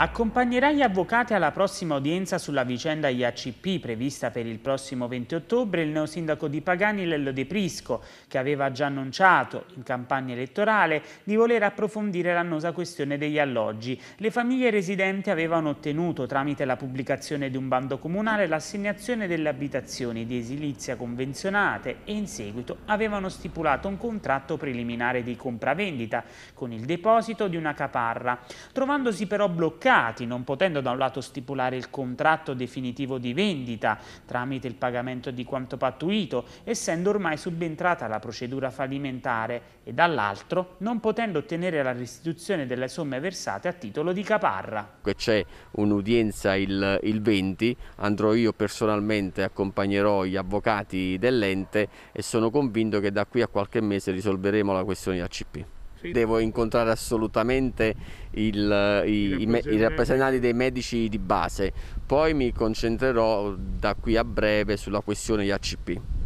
Accompagnerà gli avvocati alla prossima udienza sulla vicenda IACP prevista per il prossimo 20 ottobre il neosindaco di Pagani Lello De Prisco, che aveva già annunciato in campagna elettorale di voler approfondire l'annosa questione degli alloggi. Le famiglie residenti avevano ottenuto tramite la pubblicazione di un bando comunale l'assegnazione delle abitazioni di esilizia convenzionate e in seguito avevano stipulato un contratto preliminare di compravendita con il deposito di una caparra, trovandosi però bloccati mercati, non potendo da un lato stipulare il contratto definitivo di vendita tramite il pagamento di quanto pattuito, essendo ormai subentrata la procedura fallimentare, e dall'altro non potendo ottenere la restituzione delle somme versate a titolo di caparra. C'è un'udienza il, il 20, andrò io personalmente, accompagnerò gli avvocati dell'ente e sono convinto che da qui a qualche mese risolveremo la questione ACP sì. devo incontrare assolutamente il, i, i, i, rappresentanti dei medici di base. Poi mi concentrerò da qui a breve sulla questione IACP.